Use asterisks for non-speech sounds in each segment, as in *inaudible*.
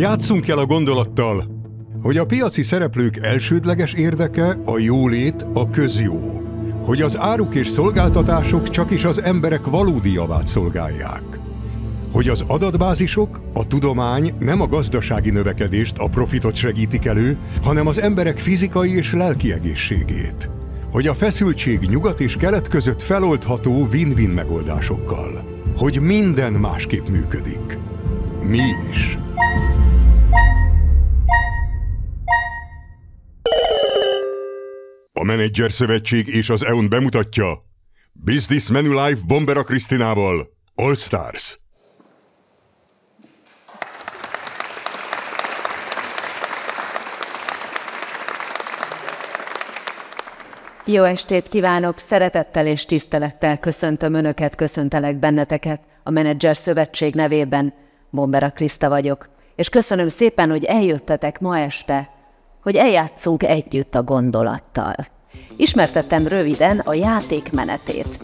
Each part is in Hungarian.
Játszunk el a gondolattal, hogy a piaci szereplők elsődleges érdeke a jólét, a közjó. Hogy az áruk és szolgáltatások csak is az emberek valódi javát szolgálják. Hogy az adatbázisok, a tudomány nem a gazdasági növekedést, a profitot segítik elő, hanem az emberek fizikai és lelki egészségét. Hogy a feszültség nyugat és kelet között feloldható win-win megoldásokkal. Hogy minden másképp működik. Mi is. A Menedzser Szövetség és az EON bemutatja Business Menu Life Bombera Krisztinával All Stars. Jó estét kívánok, szeretettel és tisztelettel köszöntöm Önöket, köszöntelek benneteket a Menedzser Szövetség nevében. Bombera Kriszta vagyok, és köszönöm szépen, hogy eljöttetek ma este hogy eljátszunk együtt a gondolattal. Ismertettem röviden a játék menetét.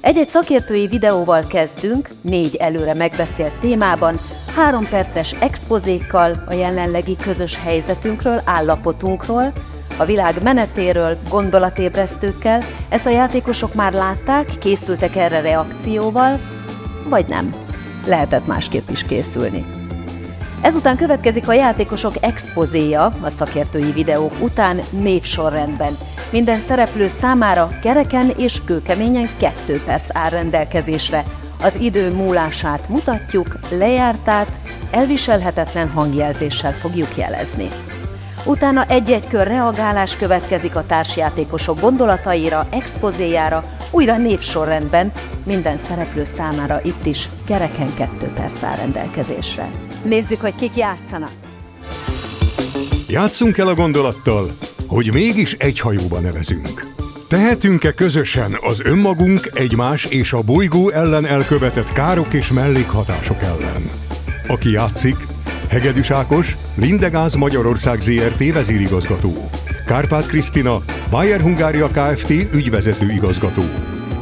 Egy-egy szakértői videóval kezdünk, négy előre megbeszélt témában, három perces expozékkal a jelenlegi közös helyzetünkről, állapotunkról, a világ menetéről, gondolatébresztőkkel, ezt a játékosok már látták, készültek erre reakcióval, vagy nem. Lehetett másképp is készülni. Ezután következik a játékosok expozéja, a szakértői videók után névsorrendben. Minden szereplő számára kereken és kőkeményen kettő perc áll rendelkezésre. Az idő múlását mutatjuk, lejártát elviselhetetlen hangjelzéssel fogjuk jelezni. Utána egy-egy kör reagálás következik a társjátékosok gondolataira, expozéjára, újra névsorrendben, minden szereplő számára itt is kereken kettő perc áll rendelkezésre. Nézzük, hogy kik játszanak. Játszunk el a gondolattal, hogy mégis egy hajóba nevezünk. Tehetünk-e közösen az önmagunk, egymás és a bolygó ellen elkövetett károk és mellékhatások ellen? Aki játszik, Hegedűs Ákos, Lindegáz Magyarország ZRT vezérigazgató. Kárpát Krisztina, Bayer Hungária Kft. ügyvezető igazgató.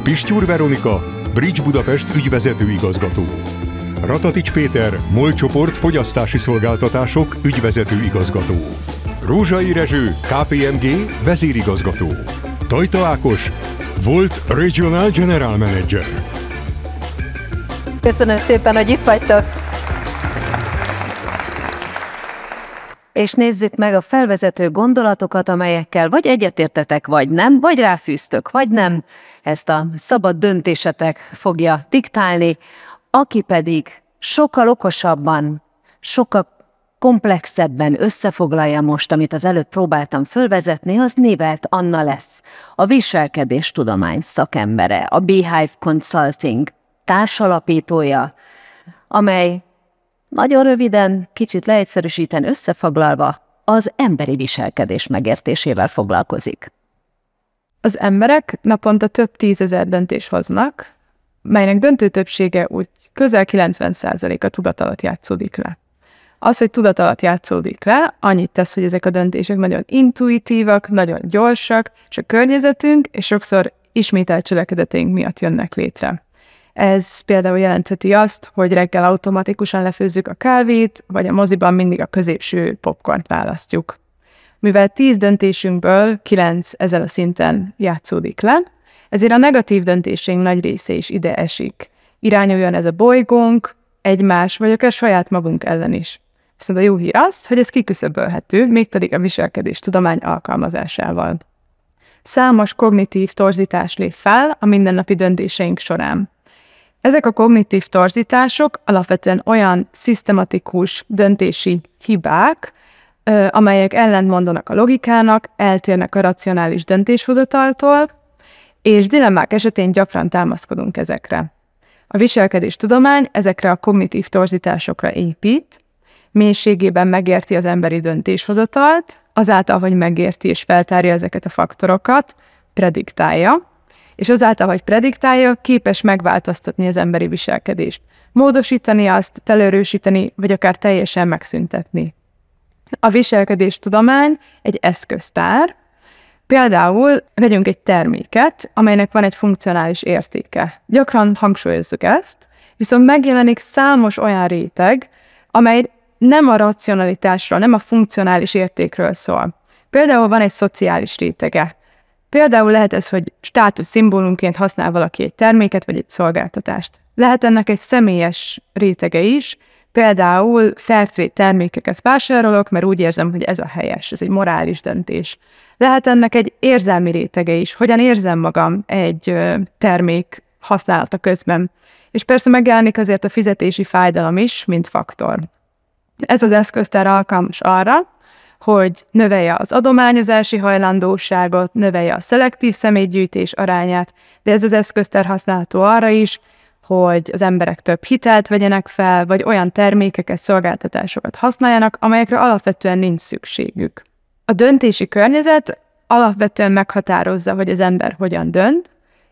Pistyúr Veronika, Bridge Budapest ügyvezető igazgató. Ratatics Péter, MOL csoport fogyasztási szolgáltatások ügyvezető igazgató. Rózsai Rezső, KPMG vezérigazgató. Tajta Ákos, volt Regional General Manager. Köszönöm szépen, hogy itt vagytok. És nézzük meg a felvezető gondolatokat, amelyekkel vagy egyetértetek, vagy nem, vagy ráfűztök, vagy nem. Ezt a szabad döntésetek fogja diktálni aki pedig sokkal okosabban, sokkal komplexebben összefoglalja most, amit az előbb próbáltam fölvezetni, az névelt Anna lesz, a viselkedés tudomány szakembere, a Beehive Consulting társalapítója, amely nagyon röviden, kicsit leegyszerűsíten összefoglalva az emberi viselkedés megértésével foglalkozik. Az emberek naponta több tízezer döntés hoznak, melynek döntő többsége úgy közel 90% a tudatalat játszódik le. Az, hogy tudatalat játszódik le, annyit tesz, hogy ezek a döntések nagyon intuitívak, nagyon gyorsak, csak környezetünk, és sokszor ismételt cselekedeténk miatt jönnek létre. Ez például jelentheti azt, hogy reggel automatikusan lefőzzük a kávét, vagy a moziban mindig a középső popcornt választjuk. Mivel 10 döntésünkből 9 ezen a szinten játszódik le, ezért a negatív döntéseink nagy része is ide esik. Irányuljon ez a bolygónk, egymás, vagy akár saját magunk ellen is. Viszont a jó hír az, hogy ez kiküszöbölhető, mégpedig a viselkedés tudomány alkalmazásával. Számos kognitív torzítás lép fel a mindennapi döntéseink során. Ezek a kognitív torzítások alapvetően olyan szisztematikus döntési hibák, amelyek ellentmondanak a logikának, eltérnek a racionális döntéshozataltól, és dilemmák esetén gyakran támaszkodunk ezekre. A viselkedés tudomány ezekre a kognitív torzításokra épít, mélységében megérti az emberi döntéshozatalt, azáltal, hogy megérti és feltárja ezeket a faktorokat, prediktálja, és azáltal, hogy prediktálja, képes megváltoztatni az emberi viselkedést, módosítani azt, telőrősíteni, vagy akár teljesen megszüntetni. A viselkedés tudomány egy eszköztár, Például vegyünk egy terméket, amelynek van egy funkcionális értéke. Gyakran hangsúlyozzuk ezt, viszont megjelenik számos olyan réteg, amely nem a racionalitásról, nem a funkcionális értékről szól. Például van egy szociális rétege. Például lehet ez, hogy státusz szimbólumként használ valaki egy terméket vagy egy szolgáltatást. Lehet ennek egy személyes rétege is, Például fairtrade termékeket vásárolok, mert úgy érzem, hogy ez a helyes, ez egy morális döntés. Lehet ennek egy érzelmi rétege is, hogyan érzem magam egy termék használata közben. És persze megjelenik azért a fizetési fájdalom is, mint faktor. Ez az eszköztár alkalmas arra, hogy növelje az adományozási hajlandóságot, növelje a szelektív személygyűjtés arányát, de ez az eszköztár használható arra is, hogy az emberek több hitelt vegyenek fel, vagy olyan termékeket, szolgáltatásokat használjanak, amelyekre alapvetően nincs szükségük. A döntési környezet alapvetően meghatározza, hogy az ember hogyan dönt,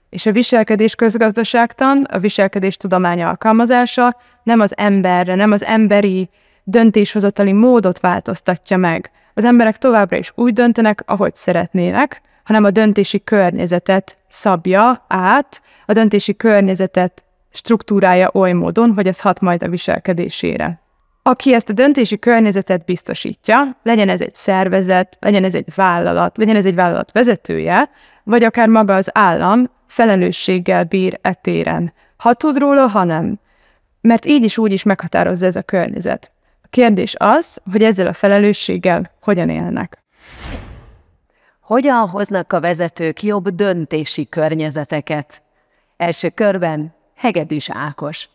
és a viselkedés közgazdaságtan, a viselkedés tudománya alkalmazása nem az emberre, nem az emberi döntéshozatali módot változtatja meg. Az emberek továbbra is úgy döntenek, ahogy szeretnének, hanem a döntési környezetet szabja át, a döntési környezetet struktúrája oly módon, hogy ez hat majd a viselkedésére. Aki ezt a döntési környezetet biztosítja, legyen ez egy szervezet, legyen ez egy vállalat, legyen ez egy vállalat vezetője, vagy akár maga az állam felelősséggel bír etéren. Ha tud róla, ha nem. Mert így is úgy is meghatározza ez a környezet. A kérdés az, hogy ezzel a felelősséggel hogyan élnek. Hogyan hoznak a vezetők jobb döntési környezeteket? Első körben Hegedűs Ákos.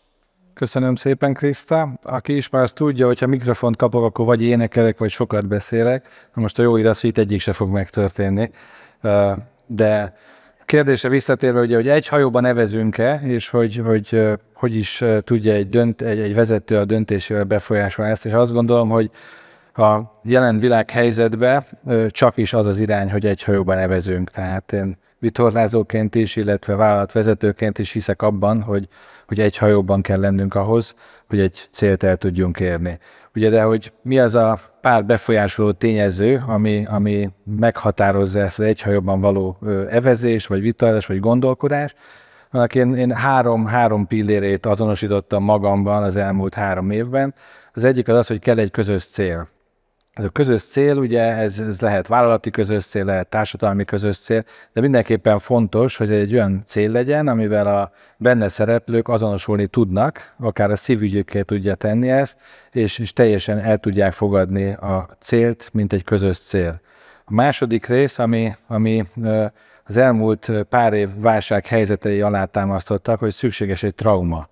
Köszönöm szépen, Kriszta. Aki ismer, azt tudja, hogy ha mikrofont kapok, akkor vagy énekelek, vagy sokat beszélek. Most a jó ír az, hogy itt egyik se fog megtörténni. De kérdése visszatérve, ugye, hogy egy hajóban nevezünk-e, és hogy, hogy, hogy is tudja egy, dönt, egy, egy vezető a döntésével befolyásolni ezt, és azt gondolom, hogy a jelen világhelyzetben csak is az az irány, hogy egy hajóban nevezünk. Tehát én vitorlázóként is, illetve vállalatvezetőként is hiszek abban, hogy, hogy egy hajóban kell lennünk ahhoz, hogy egy célt el tudjunk érni. Ugye, de hogy mi az a pár befolyásoló tényező, ami, ami meghatározza ezt az egy hajóban való evezés, vagy vitorlázás, vagy gondolkodás, annak én, én három, három pillérét azonosítottam magamban az elmúlt három évben. Az egyik az az, hogy kell egy közös cél ez a közös cél, ugye ez, ez lehet vállalati közös cél, lehet társadalmi közös cél, de mindenképpen fontos, hogy egy olyan cél legyen, amivel a benne szereplők azonosulni tudnak, akár a szívügyükkel tudja tenni ezt, és, és teljesen el tudják fogadni a célt, mint egy közös cél. A második rész, ami, ami az elmúlt pár év válság helyzetei alátámasztottak, hogy szükséges egy trauma.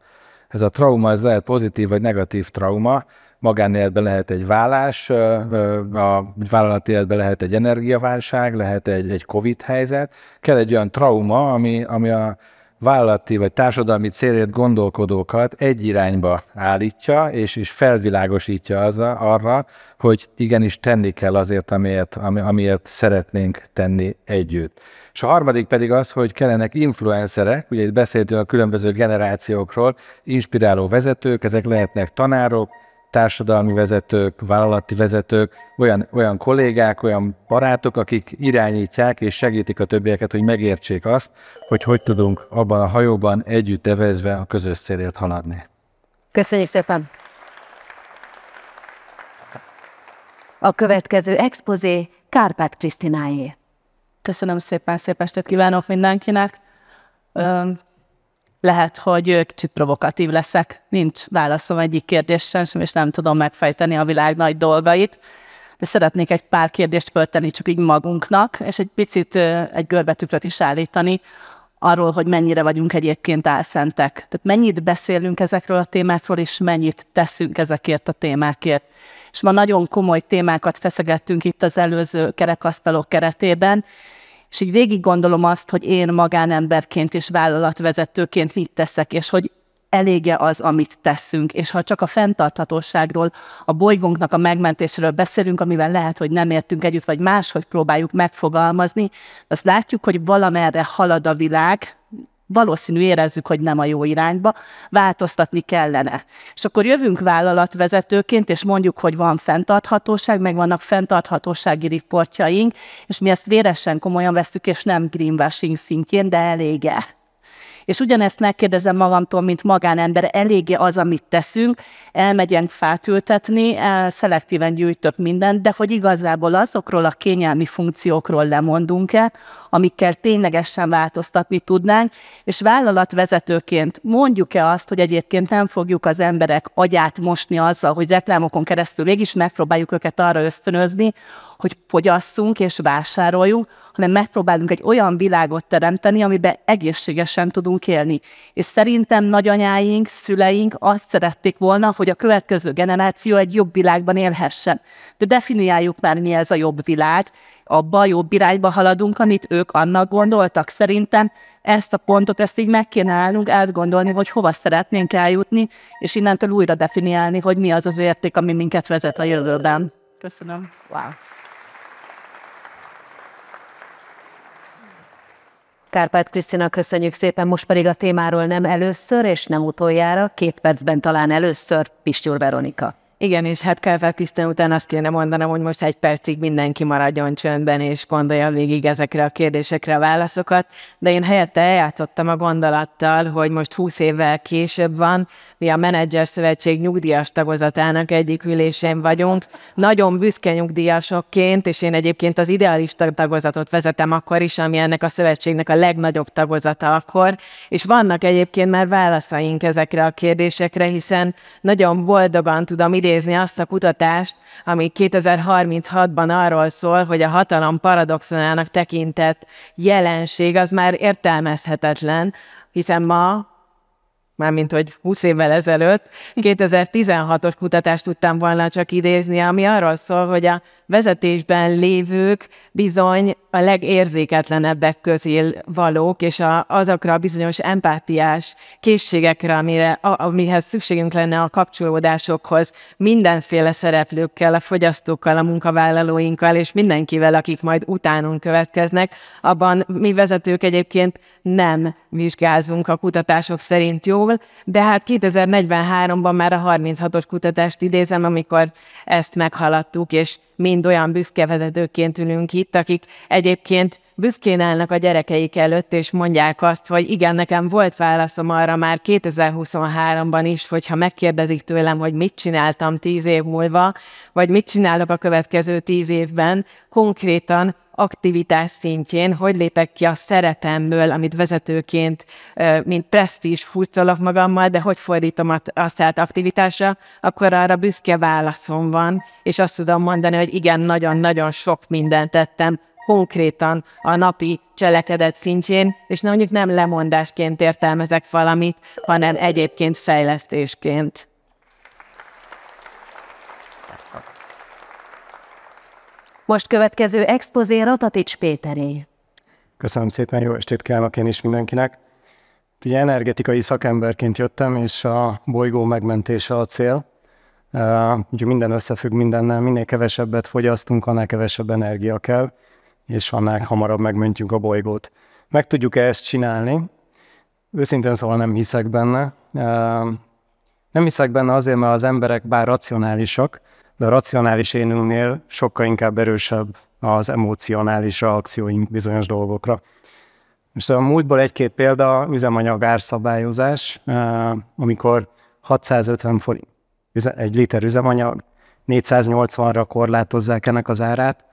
Ez a trauma, ez lehet pozitív vagy negatív trauma, magánéletben lehet egy vállás, a vállalati életben lehet egy energiaválság, lehet egy, egy Covid helyzet, kell egy olyan trauma, ami, ami a vállalati vagy társadalmi célért gondolkodókat egy irányba állítja, és, és felvilágosítja az, arra, hogy igenis tenni kell azért, amiért, ami, amiért szeretnénk tenni együtt. És a harmadik pedig az, hogy kellenek influencerek, ugye itt beszéltünk a különböző generációkról, inspiráló vezetők, ezek lehetnek tanárok, társadalmi vezetők, vállalati vezetők, olyan, olyan kollégák, olyan barátok, akik irányítják és segítik a többieket, hogy megértsék azt, hogy hogy tudunk abban a hajóban együtt tevezve a közös célért haladni. Köszönjük szépen! A következő expozé Kárpát Krisztináé. Köszönöm szépen, szép estét kívánok mindenkinek lehet, hogy kicsit provokatív leszek. Nincs válaszom egyik kérdésen sem, és nem tudom megfejteni a világ nagy dolgait. De szeretnék egy pár kérdést föltenni csak így magunknak, és egy picit egy görbetükröt is állítani arról, hogy mennyire vagyunk egyébként álszentek. Tehát mennyit beszélünk ezekről a témákról, és mennyit teszünk ezekért a témákért. És ma nagyon komoly témákat feszegettünk itt az előző kerekasztalok keretében, és így végig gondolom azt, hogy én magánemberként és vállalatvezetőként mit teszek, és hogy elége az, amit teszünk, és ha csak a fenntarthatóságról, a bolygónknak a megmentéséről beszélünk, amivel lehet, hogy nem értünk együtt, vagy máshogy próbáljuk megfogalmazni, azt látjuk, hogy valamerre halad a világ, valószínű érezzük, hogy nem a jó irányba, változtatni kellene. És akkor jövünk vállalatvezetőként, és mondjuk, hogy van fenntarthatóság, meg vannak fenntarthatósági riportjaink, és mi ezt véresen komolyan veszük, és nem greenwashing szintjén, de elége. És ugyanezt megkérdezem magamtól, mint magánember, eléggé az, amit teszünk, elmegyünk fát ültetni, e, szelektíven gyűjtök mindent, de hogy igazából azokról a kényelmi funkciókról lemondunk-e, amikkel ténylegesen változtatni tudnánk, és vállalatvezetőként mondjuk-e azt, hogy egyébként nem fogjuk az emberek agyát mosni azzal, hogy reklámokon keresztül mégis megpróbáljuk őket arra ösztönözni, hogy fogyasszunk és vásároljunk, hanem megpróbálunk egy olyan világot teremteni, amiben egészségesen tudunk tudunk élni. És szerintem nagyanyáink, szüleink azt szerették volna, hogy a következő generáció egy jobb világban élhessen. De definiáljuk már, mi ez a jobb világ, abba a jobb irányba haladunk, amit ők annak gondoltak. Szerintem ezt a pontot, ezt így meg kéne állnunk, átgondolni, hogy hova szeretnénk eljutni, és innentől újra definiálni, hogy mi az az érték, ami minket vezet a jövőben. Köszönöm. Wow. Kárpát Krisztina, köszönjük szépen, most pedig a témáról nem először és nem utoljára, két percben talán először Pistyúr Veronika. Igen, és hát kell felkészíteni, utána azt kéne mondanom, hogy most egy percig mindenki maradjon csöndben, és gondolja végig ezekre a kérdésekre a válaszokat, de én helyette eljátszottam a gondolattal, hogy most 20 évvel később van, mi a Menedzser Szövetség nyugdíjas tagozatának egyik ülésén vagyunk, nagyon büszke nyugdíjasokként, és én egyébként az idealista tagozatot vezetem akkor is, ami ennek a szövetségnek a legnagyobb tagozata akkor, és vannak egyébként már válaszaink ezekre a kérdésekre, hiszen nagyon boldogan tudom idézni azt a kutatást, ami 2036-ban arról szól, hogy a hatalom paradoxonának tekintett jelenség az már értelmezhetetlen, hiszen ma mármint hogy 20 évvel ezelőtt, 2016-os kutatást tudtam volna csak idézni, ami arról szól, hogy a vezetésben lévők bizony a legérzéketlenebbek közül valók, és a, azokra a bizonyos empátiás készségekre, amire, a, amihez szükségünk lenne a kapcsolódásokhoz, mindenféle szereplőkkel, a fogyasztókkal, a munkavállalóinkkal, és mindenkivel, akik majd utánunk következnek, abban mi vezetők egyébként nem vizsgázunk a kutatások szerint jól, de hát 2043-ban már a 36-os kutatást idézem, amikor ezt meghaladtuk, és mind olyan büszke vezetőként ülünk itt, akik egyébként büszkén állnak a gyerekeik előtt, és mondják azt, hogy igen, nekem volt válaszom arra már 2023-ban is, hogyha megkérdezik tőlem, hogy mit csináltam tíz év múlva, vagy mit csinálok a következő tíz évben, konkrétan aktivitás szintjén, hogy lépek ki a szerepemből, amit vezetőként, mint presztízs furcolok magammal, de hogy fordítom azt át aktivitásra, akkor arra büszke válaszom van, és azt tudom mondani, hogy igen, nagyon-nagyon sok mindent tettem, konkrétan a napi cselekedet szintjén, és mondjuk nem lemondásként értelmezek valamit, hanem egyébként fejlesztésként. Most következő expozé Ratatics Péteré. Köszönöm szépen, jó estét kívánok én is mindenkinek. Ugye energetikai szakemberként jöttem, és a bolygó megmentése a cél. Ugye minden összefügg mindennel, minél kevesebbet fogyasztunk, annál kevesebb energia kell, és annál hamarabb megmentjük a bolygót. Meg tudjuk-e ezt csinálni? Őszintén szóval nem hiszek benne. Nem hiszek benne azért, mert az emberek bár racionálisak, de a racionális énünknél sokkal inkább erősebb az emocionális reakcióink bizonyos dolgokra. És a múltból egy-két példa, üzemanyag árszabályozás, eh, amikor 650 forint egy liter üzemanyag, 480-ra korlátozzák ennek az árát,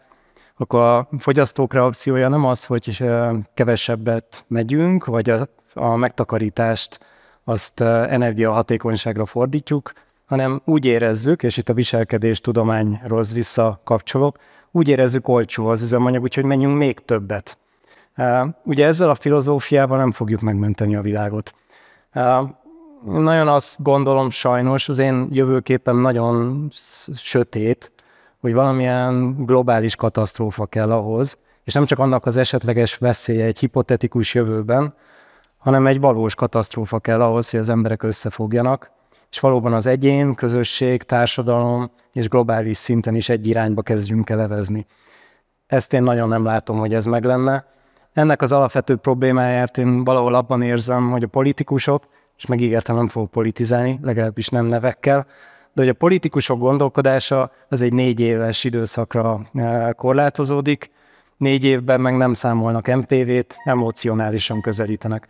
akkor a fogyasztók reakciója nem az, hogy eh, kevesebbet megyünk, vagy a, a megtakarítást azt eh, energiahatékonyságra fordítjuk, hanem úgy érezzük, és itt a viselkedés tudományról visszakapcsolok, úgy érezzük olcsó az üzemanyag, úgyhogy menjünk még többet. Ugye ezzel a filozófiával nem fogjuk megmenteni a világot. Nagyon azt gondolom sajnos, az én jövőképpen nagyon sötét, hogy valamilyen globális katasztrófa kell ahhoz, és nem csak annak az esetleges veszélye egy hipotetikus jövőben, hanem egy valós katasztrófa kell ahhoz, hogy az emberek összefogjanak, és valóban az egyén, közösség, társadalom és globális szinten is egy irányba kezdjünk elevezni. Ezt én nagyon nem látom, hogy ez meg lenne. Ennek az alapvető problémáját én valahol abban érzem, hogy a politikusok, és megígértem, nem fogok politizálni, legalábbis nem nevekkel, de hogy a politikusok gondolkodása az egy négy éves időszakra eh, korlátozódik, négy évben meg nem számolnak MPV-t, emocionálisan közelítenek.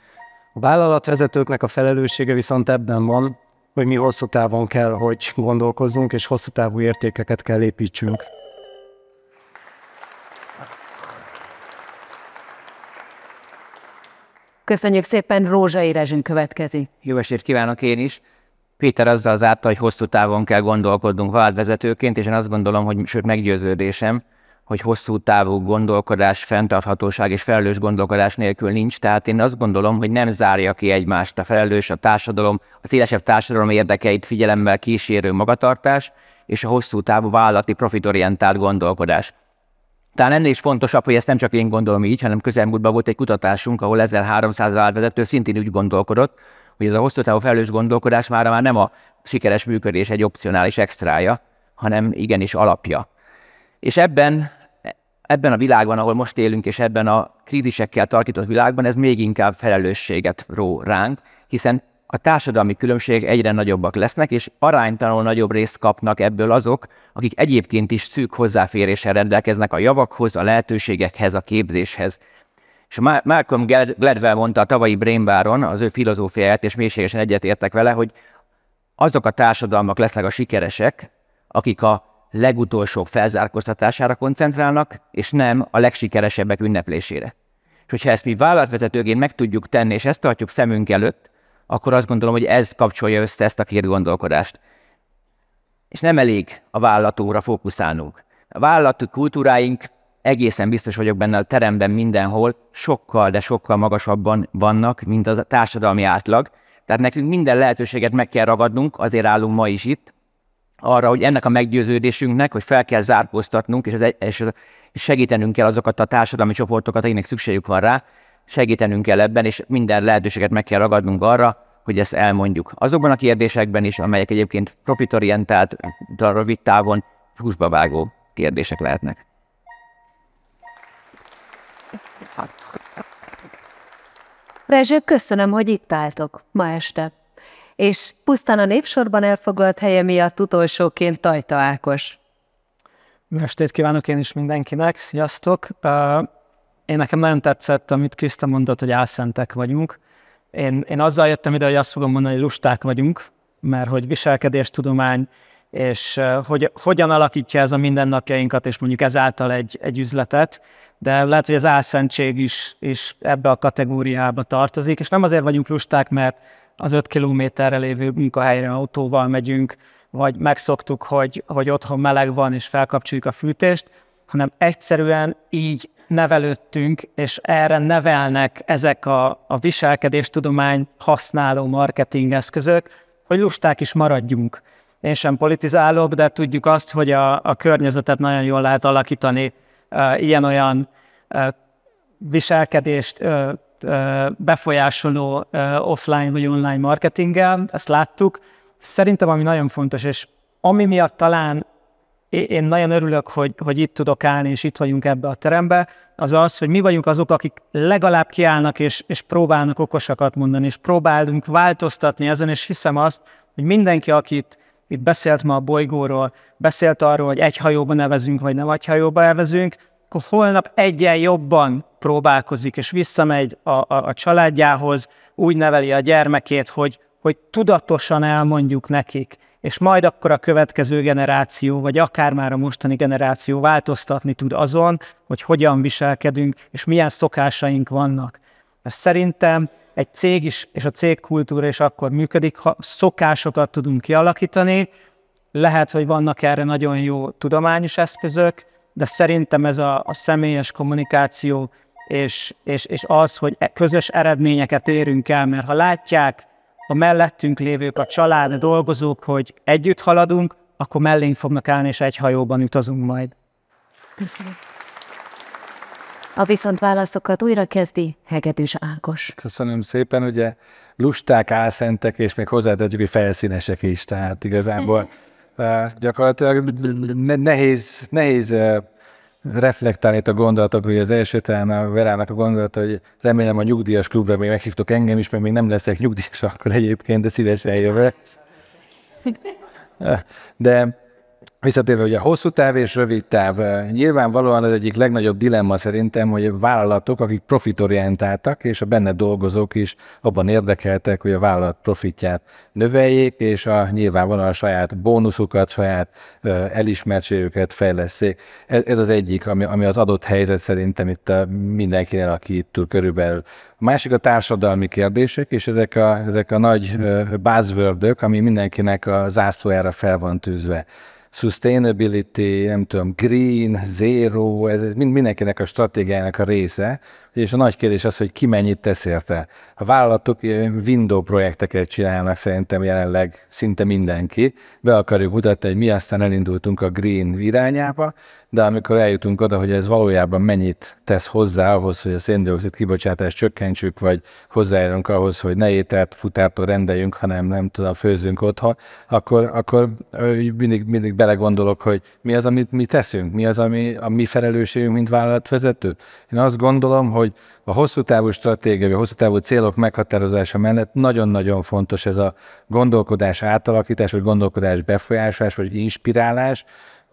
A vállalatvezetőknek a felelőssége viszont ebben van, hogy mi hosszú távon kell, hogy gondolkozzunk, és hosszú távú értékeket kell építsünk. Köszönjük szépen, Rózsai Rezsün következik. Jó estét kívánok én is. Péter azzal zárta, hogy hosszú távon kell gondolkodnunk vezetőként és én azt gondolom, hogy sőt meggyőződésem, hogy hosszú távú gondolkodás, fenntarthatóság és felelős gondolkodás nélkül nincs. Tehát én azt gondolom, hogy nem zárja ki egymást a felelős, a társadalom, a szélesebb társadalom érdekeit figyelemmel kísérő magatartás és a hosszú távú vállalati profitorientált gondolkodás. Talán ennél is fontosabb, hogy ezt nem csak én gondolom így, hanem közelmúltban volt egy kutatásunk, ahol 1300 vállalatvezető szintén úgy gondolkodott, hogy ez a hosszú távú felelős gondolkodás már már nem a sikeres működés egy opcionális extrája, hanem igenis alapja. És ebben ebben a világban, ahol most élünk, és ebben a krízisekkel tartított világban, ez még inkább felelősséget ró ránk, hiszen a társadalmi különbségek egyre nagyobbak lesznek, és aránytalanul nagyobb részt kapnak ebből azok, akik egyébként is szűk hozzáféréssel rendelkeznek a javakhoz, a lehetőségekhez, a képzéshez. És Malcolm Gladwell mondta a tavalyi Brainbáron az ő filozófiáját, és mélységesen egyetértek vele, hogy azok a társadalmak lesznek a sikeresek, akik a legutolsók felzárkóztatására koncentrálnak, és nem a legsikeresebbek ünneplésére. És hogyha ezt mi vállalatvezetőként meg tudjuk tenni, és ezt tartjuk szemünk előtt, akkor azt gondolom, hogy ez kapcsolja össze ezt a két gondolkodást. És nem elég a vállalatóra fókuszálnunk. A vállalati kultúráink egészen biztos vagyok benne a teremben mindenhol, sokkal, de sokkal magasabban vannak, mint az a társadalmi átlag. Tehát nekünk minden lehetőséget meg kell ragadnunk, azért állunk ma is itt, arra, hogy ennek a meggyőződésünknek, hogy fel kell zárkóztatnunk, és, az, és segítenünk kell azokat a társadalmi csoportokat, akiknek szükségük van rá, segítenünk kell ebben, és minden lehetőséget meg kell ragadnunk arra, hogy ezt elmondjuk. Azokban a kérdésekben is, amelyek egyébként profitorientált, rövid távon húsba vágó kérdések lehetnek. Rezső, köszönöm, hogy itt álltok ma este és pusztán a népsorban elfoglalt helye miatt utolsóként Tajta Ákos. Mestét kívánok én is mindenkinek, sziasztok! Én nekem nagyon tetszett, amit Kriszta mondott, hogy álszentek vagyunk. Én, én azzal jöttem ide, hogy azt fogom mondani, hogy lusták vagyunk, mert hogy viselkedéstudomány, és hogy hogyan alakítja ez a mindennapjainkat, és mondjuk ezáltal egy, egy üzletet, de lehet, hogy az álszentség is, is ebbe a kategóriába tartozik, és nem azért vagyunk lusták, mert az 5 kilométerre lévő munkahelyre autóval megyünk, vagy megszoktuk, hogy, hogy otthon meleg van, és felkapcsoljuk a fűtést, hanem egyszerűen így nevelődtünk, és erre nevelnek ezek a, a viselkedéstudomány használó marketing eszközök, hogy lusták is maradjunk. Én sem politizálok, de tudjuk azt, hogy a, a környezetet nagyon jól lehet alakítani uh, ilyen-olyan uh, viselkedést, uh, befolyásoló offline vagy online marketinggel, ezt láttuk. Szerintem ami nagyon fontos, és ami miatt talán én nagyon örülök, hogy, hogy itt tudok állni, és itt vagyunk ebbe a terembe, az az, hogy mi vagyunk azok, akik legalább kiállnak, és, és próbálnak okosakat mondani, és próbálunk változtatni ezen, és hiszem azt, hogy mindenki, akit itt beszélt ma a bolygóról, beszélt arról, hogy egy hajóba nevezünk, vagy nem egy hajóba nevezünk, akkor holnap egyen jobban próbálkozik, és visszamegy a, a, a családjához, úgy neveli a gyermekét, hogy, hogy tudatosan elmondjuk nekik, és majd akkor a következő generáció, vagy akár már a mostani generáció változtatni tud azon, hogy hogyan viselkedünk, és milyen szokásaink vannak. Mert szerintem egy cég is, és a cégkultúra is akkor működik, ha szokásokat tudunk kialakítani, lehet, hogy vannak erre nagyon jó tudományos eszközök, de szerintem ez a, a személyes kommunikáció és, és, és az, hogy e, közös eredményeket érünk el, mert ha látják a mellettünk lévők, a család, a dolgozók, hogy együtt haladunk, akkor mellénk fognak állni, és egy hajóban utazunk majd. Köszönöm. A viszont válaszokat újra kezdi Hegedűs Ákos. Köszönöm szépen, ugye lusták, álszentek, és még hozzátetjük, hogy felszínesek is, tehát igazából *laughs* gyakorlatilag nehéz, nehéz reflektálni itt a gondolatok, hogy az első talán a Verának a gondolata, hogy remélem a nyugdíjas klubra még meghívtok engem is, mert még nem leszek nyugdíjas akkor egyébként, de szívesen jövök. De visszatérve ugye a hosszú táv és rövid táv, eh, nyilvánvalóan az egyik legnagyobb dilemma szerintem, hogy a vállalatok, akik profitorientáltak, és a benne dolgozók is abban érdekeltek, hogy a vállalat profitját növeljék, és a nyilvánvalóan a saját bónuszukat, saját eh, elismertségüket fejleszék. Ez, ez az egyik, ami, ami az adott helyzet szerintem itt a mindenkinél, aki itt túl körülbelül. A másik a társadalmi kérdések, és ezek a, ezek a nagy eh, buzzword ami mindenkinek a zászlójára fel van tűzve sustainability, nem tudom, green, zero, ez, ez mind mindenkinek a stratégiának a része, és a nagy kérdés az, hogy ki mennyit tesz érte. A vállalatok eh, window projekteket csinálnak szerintem jelenleg szinte mindenki. Be akarjuk mutatni, hogy mi aztán elindultunk a green irányába, de amikor eljutunk oda, hogy ez valójában mennyit tesz hozzá ahhoz, hogy a széndiokszid kibocsátást csökkentsük, vagy hozzájárunk ahhoz, hogy ne ételt futártól rendeljünk, hanem nem tudom, főzzünk otthon, akkor, akkor mindig, mindig belegondolok, hogy mi az, amit mi teszünk, mi az, ami a mi felelősségünk, mint vállalatvezető. Én azt gondolom, hogy hogy a hosszú távú stratégia, vagy a hosszú távú célok meghatározása mellett nagyon-nagyon fontos ez a gondolkodás átalakítás, vagy gondolkodás befolyásolás, vagy inspirálás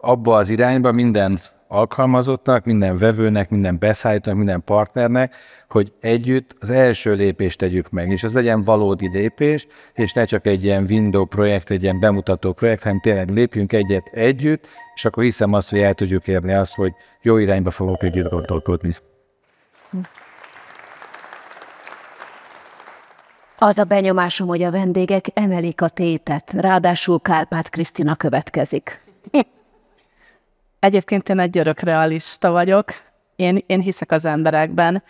abba az irányba minden alkalmazottnak, minden vevőnek, minden beszállítónak, minden partnernek, hogy együtt az első lépést tegyük meg, és ez legyen valódi lépés, és ne csak egy ilyen window projekt, egy ilyen bemutató projekt, hanem tényleg lépjünk egyet együtt, és akkor hiszem azt, hogy el tudjuk érni azt, hogy jó irányba fogok együtt gondolkodni. Az a benyomásom, hogy a vendégek emelik a tétet, ráadásul Kárpát Krisztina következik. Egyébként én egy örök realista vagyok, én, én hiszek az emberekben,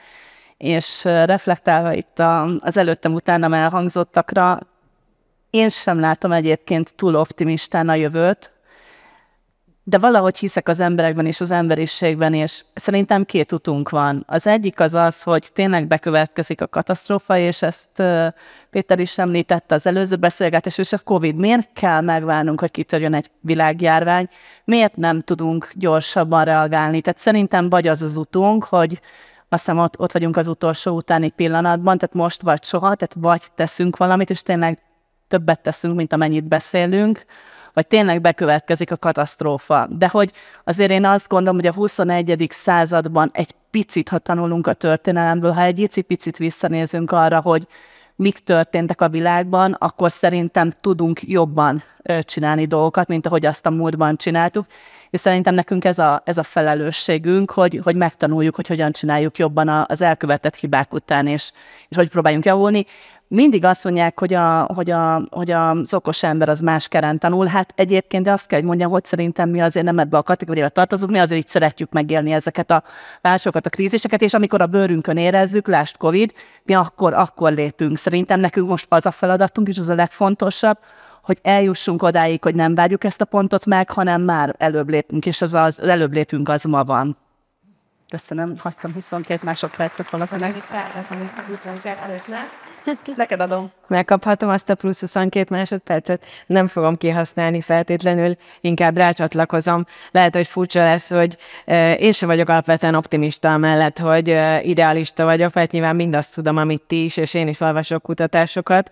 és reflektálva itt a, az előttem utánam elhangzottakra, én sem látom egyébként túl optimistán a jövőt, de valahogy hiszek az emberekben és az emberiségben, és szerintem két utunk van. Az egyik az az, hogy tényleg bekövetkezik a katasztrófa, és ezt Péter is említette az előző beszélgetés, és a COVID. Miért kell megvárnunk, hogy kitörjön egy világjárvány? Miért nem tudunk gyorsabban reagálni? Tehát szerintem vagy az az utunk, hogy azt hiszem ott, ott vagyunk az utolsó utáni pillanatban, tehát most vagy soha, tehát vagy teszünk valamit, és tényleg többet teszünk, mint amennyit beszélünk, vagy tényleg bekövetkezik a katasztrófa. De hogy azért én azt gondolom, hogy a 21. században egy picit, ha tanulunk a történelemből, ha egy picit visszanézünk arra, hogy mik történtek a világban, akkor szerintem tudunk jobban csinálni dolgokat, mint ahogy azt a múltban csináltuk. És szerintem nekünk ez a, ez a felelősségünk, hogy, hogy megtanuljuk, hogy hogyan csináljuk jobban az elkövetett hibák után, és, és hogy próbáljunk javulni mindig azt mondják, hogy, a, hogy, a, hogy az okos ember az más keren tanul. Hát egyébként de azt kell, hogy mondjam, hogy szerintem mi azért nem ebbe a kategóriába tartozunk, mi azért így szeretjük megélni ezeket a válságokat, a kríziseket, és amikor a bőrünkön érezzük, lást Covid, mi akkor, akkor lépünk. Szerintem nekünk most az a feladatunk, és az a legfontosabb, hogy eljussunk odáig, hogy nem várjuk ezt a pontot meg, hanem már előbb lépünk, és az, az előbb lépünk az ma van. Köszönöm, hagytam 22 másodpercet valakinek. Neked adom megkaphatom azt a plusz 22 másodpercet, nem fogom kihasználni feltétlenül, inkább rácsatlakozom. Lehet, hogy furcsa lesz, hogy én sem vagyok alapvetően optimista mellett, hogy idealista vagyok, mert nyilván mindazt tudom, amit ti is, és én is olvasok kutatásokat.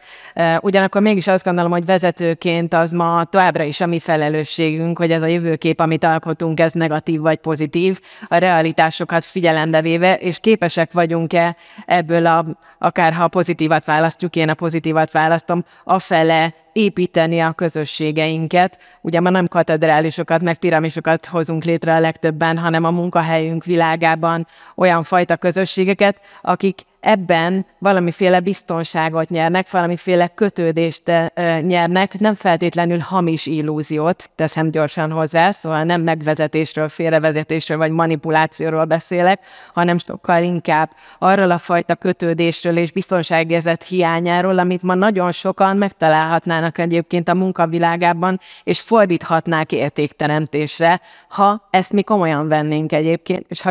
Ugyanakkor mégis azt gondolom, hogy vezetőként az ma továbbra is a mi felelősségünk, hogy ez a jövőkép, amit alkotunk, ez negatív vagy pozitív, a realitásokat figyelembe véve, és képesek vagyunk-e ebből a, akár ha pozitívat választjuk, én a pozitív pozitívat választom, afele építeni a közösségeinket. Ugye ma nem katedrálisokat, meg piramisokat hozunk létre a legtöbben, hanem a munkahelyünk világában olyan fajta közösségeket, akik ebben valamiféle biztonságot nyernek, valamiféle kötődést eh, nyernek, nem feltétlenül hamis illúziót, teszem gyorsan hozzá, szóval nem megvezetésről, félrevezetésről vagy manipulációról beszélek, hanem sokkal inkább arról a fajta kötődésről és biztonságérzet hiányáról, amit ma nagyon sokan megtalálhatnának használnak egyébként a munkavilágában, és fordíthatnák értékteremtésre, ha ezt mi komolyan vennénk egyébként, és ha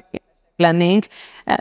lennénk, eh,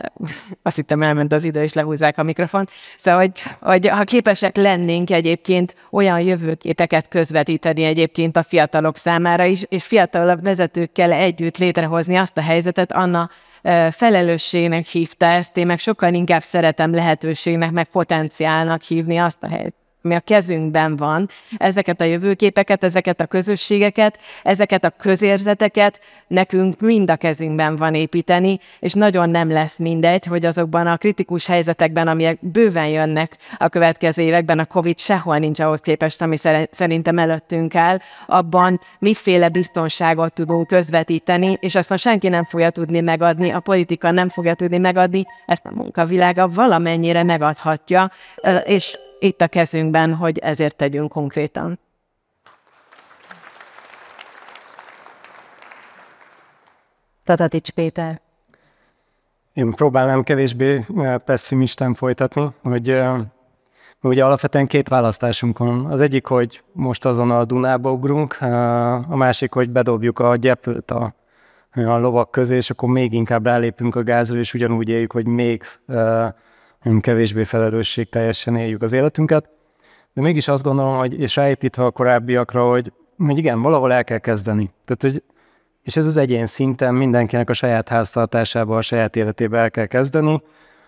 azt hittem elment az idő, és lehúzzák a mikrofont, szóval, hogy, hogy ha képesek lennénk egyébként olyan jövőképeket közvetíteni egyébként a fiatalok számára is, és fiatalabb vezetőkkel együtt létrehozni azt a helyzetet, Anna eh, felelősségnek hívta ezt, én meg sokkal inkább szeretem lehetőségnek, meg potenciálnak hívni azt a helyzetet ami a kezünkben van, ezeket a jövőképeket, ezeket a közösségeket, ezeket a közérzeteket nekünk mind a kezünkben van építeni, és nagyon nem lesz mindegy, hogy azokban a kritikus helyzetekben, amik bőven jönnek a következő években, a COVID sehol nincs ahhoz képest, ami szerintem előttünk áll, abban miféle biztonságot tudunk közvetíteni, és azt most senki nem fogja tudni megadni, a politika nem fogja tudni megadni, ezt a munkavilága valamennyire megadhatja, és itt a kezünkben ebben, hogy ezért tegyünk konkrétan. Ratatics Péter. Én próbálnám kevésbé eh, pessimistán folytatni, hogy eh, ugye alapvetően két választásunk van. Az egyik, hogy most azon a Dunába ugrunk, eh, a másik, hogy bedobjuk a gyepőt a, a lovak közé, és akkor még inkább rálépünk a gázra, és ugyanúgy éljük, hogy még kevésbé teljesen éljük az életünket de mégis azt gondolom, hogy és ráépítve a korábbiakra, hogy, hogy igen, valahol el kell kezdeni. Tehát, hogy, és ez az egyén szinten mindenkinek a saját háztartásába, a saját életébe el kell kezdeni.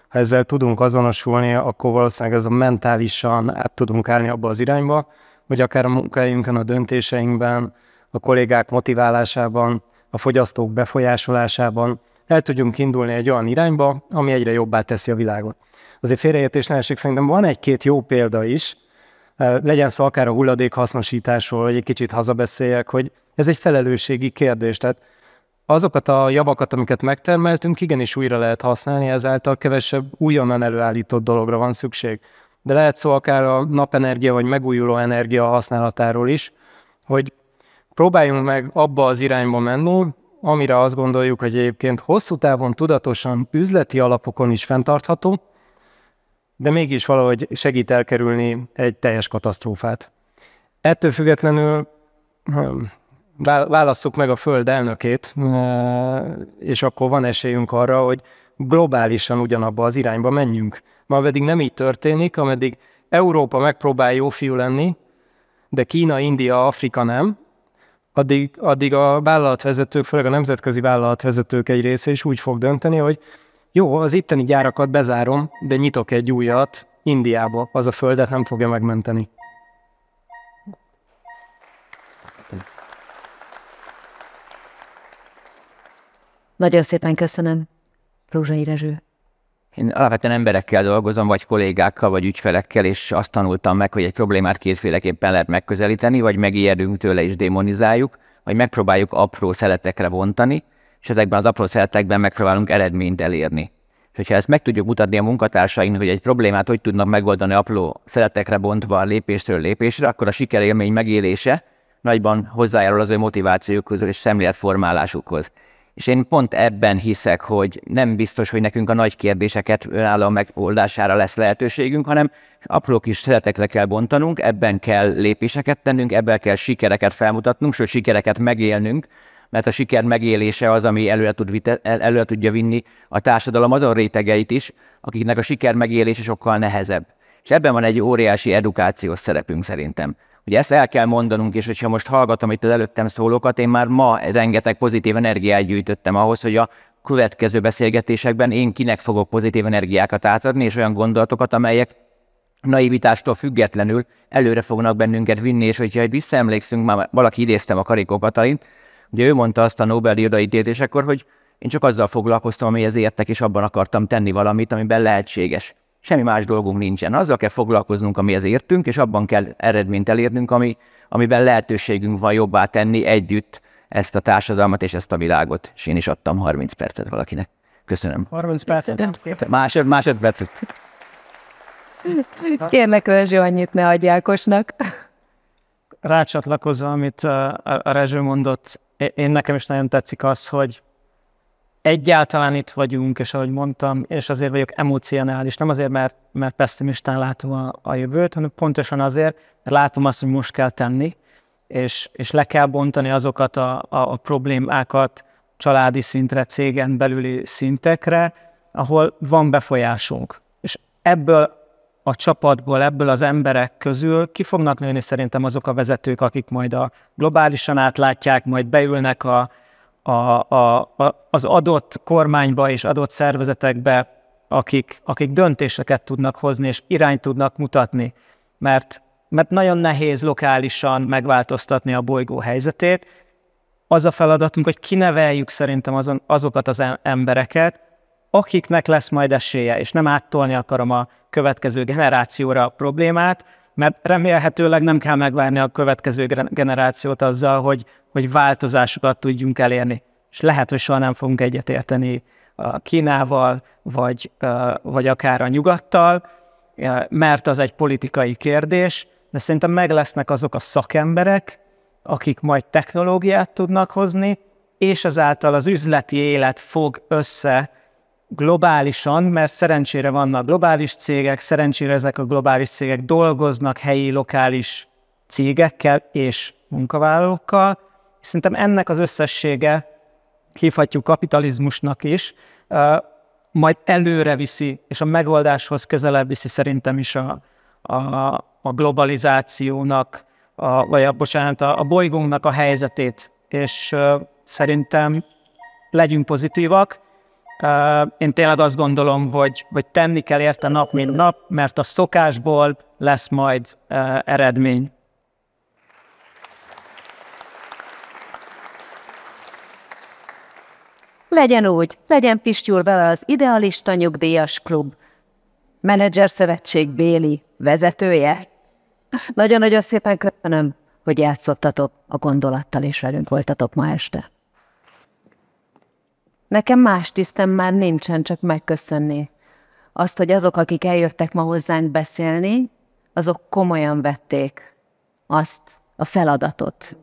Ha ezzel tudunk azonosulni, akkor valószínűleg ez a mentálisan át tudunk állni abba az irányba, hogy akár a munkájunkon, a döntéseinkben, a kollégák motiválásában, a fogyasztók befolyásolásában el tudjunk indulni egy olyan irányba, ami egyre jobbá teszi a világot. Azért félreértés ne szerintem van egy-két jó példa is, legyen szó akár a hulladékhasznosításról, hogy egy kicsit hazabeszéljek, hogy ez egy felelősségi kérdés. Tehát azokat a javakat, amiket megtermeltünk, igenis újra lehet használni, ezáltal kevesebb újonnan előállított dologra van szükség. De lehet szó akár a napenergia vagy megújuló energia használatáról is, hogy próbáljunk meg abba az irányba menni, amire azt gondoljuk, hogy egyébként hosszú távon tudatosan üzleti alapokon is fenntartható, de mégis valahogy segít elkerülni egy teljes katasztrófát. Ettől függetlenül hm, válasszuk meg a Föld elnökét, eh, és akkor van esélyünk arra, hogy globálisan ugyanabba az irányba menjünk. Ma pedig nem így történik, ameddig Európa megpróbál jó fiú lenni, de Kína, India, Afrika nem, addig, addig a vállalatvezetők, főleg a nemzetközi vállalatvezetők egy része is úgy fog dönteni, hogy jó, az itteni gyárakat bezárom, de nyitok egy újat Indiába. Az a földet nem fogja megmenteni. Nagyon szépen köszönöm, Rózsai Rezső. Én alapvetően emberekkel dolgozom, vagy kollégákkal, vagy ügyfelekkel, és azt tanultam meg, hogy egy problémát kétféleképpen lehet megközelíteni, vagy megijedünk tőle és démonizáljuk, vagy megpróbáljuk apró szeletekre bontani, és ezekben az apró szeletekben megpróbálunk eredményt elérni. És hogyha ezt meg tudjuk mutatni a munkatársainknak, hogy egy problémát hogy tudnak megoldani apró szeletekre bontva lépésről lépésre, akkor a sikerélmény megélése nagyban hozzájárul az ő motivációkhoz és szemléletformálásukhoz. És én pont ebben hiszek, hogy nem biztos, hogy nekünk a nagy kérdéseket önálló megoldására lesz lehetőségünk, hanem apró kis szeletekre kell bontanunk, ebben kell lépéseket tennünk, ebben kell sikereket felmutatnunk, sőt sikereket megélnünk, mert a siker megélése az, ami előre, tud vite, előre tudja vinni a társadalom azon rétegeit is, akiknek a siker megélése sokkal nehezebb. És ebben van egy óriási edukációs szerepünk szerintem. Ugye ezt el kell mondanunk, és hogyha most hallgatom itt az előttem szólókat, én már ma rengeteg pozitív energiát gyűjtöttem ahhoz, hogy a következő beszélgetésekben én kinek fogok pozitív energiákat átadni, és olyan gondolatokat, amelyek naivitástól függetlenül előre fognak bennünket vinni, és hogyha visszaemlékszünk, már valaki idéztem a Karikó Katalint, Ugye ő mondta azt a Nobel-díjra ítélésekor, hogy én csak azzal foglalkoztam, amihez értek, és abban akartam tenni valamit, amiben lehetséges. Semmi más dolgunk nincsen. Azzal kell foglalkoznunk, amihez értünk, és abban kell eredményt elérnünk, ami, amiben lehetőségünk van jobbá tenni együtt ezt a társadalmat és ezt a világot. És én is adtam 30 percet valakinek. Köszönöm. 30 percet? Másod, másodpercet. Kérlek, Özső, annyit ne adj rácsatlakozva, amit uh, a Rezső mondott, én nekem is nagyon tetszik az, hogy egyáltalán itt vagyunk, és ahogy mondtam, és azért vagyok emocionális, nem azért, mert, mert pessimistán látom a, a jövőt, hanem pontosan azért, mert látom azt, hogy most kell tenni, és, és le kell bontani azokat a, a, a problémákat családi szintre, cégen belüli szintekre, ahol van befolyásunk. És ebből a csapatból, ebből az emberek közül ki fognak nőni szerintem azok a vezetők, akik majd a globálisan átlátják, majd beülnek a, a, a, a, az adott kormányba és adott szervezetekbe, akik, akik döntéseket tudnak hozni és irányt tudnak mutatni. Mert, mert nagyon nehéz lokálisan megváltoztatni a bolygó helyzetét. Az a feladatunk, hogy kineveljük szerintem azon, azokat az embereket, akiknek lesz majd esélye, és nem áttolni akarom a következő generációra a problémát, mert remélhetőleg nem kell megvárni a következő generációt azzal, hogy, hogy változásokat tudjunk elérni. És lehet, hogy soha nem fogunk egyetérteni a Kínával, vagy, vagy akár a nyugattal, mert az egy politikai kérdés, de szerintem meg lesznek azok a szakemberek, akik majd technológiát tudnak hozni, és ezáltal az üzleti élet fog össze globálisan, mert szerencsére vannak globális cégek, szerencsére ezek a globális cégek dolgoznak helyi, lokális cégekkel és munkavállalókkal. És szerintem ennek az összessége, hívhatjuk kapitalizmusnak is, majd előre viszi, és a megoldáshoz közelebb viszi szerintem is a, a, a globalizációnak, a, vagy a, bocsánat, a, a bolygónknak a helyzetét. És szerintem legyünk pozitívak, én tényleg azt gondolom, hogy, hogy tenni kell érte nap, mint nap, mert a szokásból lesz majd eredmény. Legyen úgy, legyen pistyúr bele az Idealista Nyugdíjas Klub. Menedzser Szövetség Béli, vezetője. Nagyon-nagyon szépen köszönöm, hogy játszottatok a gondolattal és velünk voltatok ma este. Nekem más tisztem már nincsen, csak megköszönni. Azt, hogy azok, akik eljöttek ma hozzánk beszélni, azok komolyan vették azt a feladatot,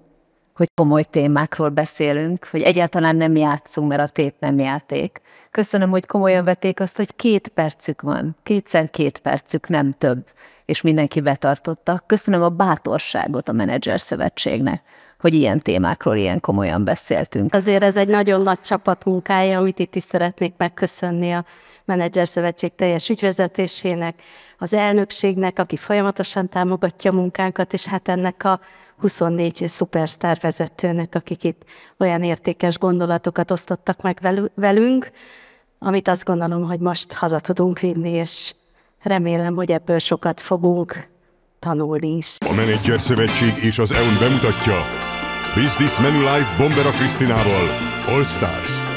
hogy komoly témákról beszélünk, hogy egyáltalán nem játszunk, mert a tét nem játék. Köszönöm, hogy komolyan vették azt, hogy két percük van, kétszer két percük, nem több, és mindenki betartotta. Köszönöm a bátorságot a Menedzser Szövetségnek, hogy ilyen témákról ilyen komolyan beszéltünk. Azért ez egy nagyon nagy csapat munkája, amit itt is szeretnék megköszönni a Menedzser Szövetség teljes ügyvezetésének, az elnökségnek, aki folyamatosan támogatja a munkánkat, és hát ennek a 24 szupersztár vezetőnek, akik itt olyan értékes gondolatokat osztottak meg velünk, amit azt gondolom, hogy most haza tudunk vinni, és remélem, hogy ebből sokat fogunk tanulni is. A Menedzser Szövetség és az eu bemutatja menu Live Bombero Cristina Vol All Stars.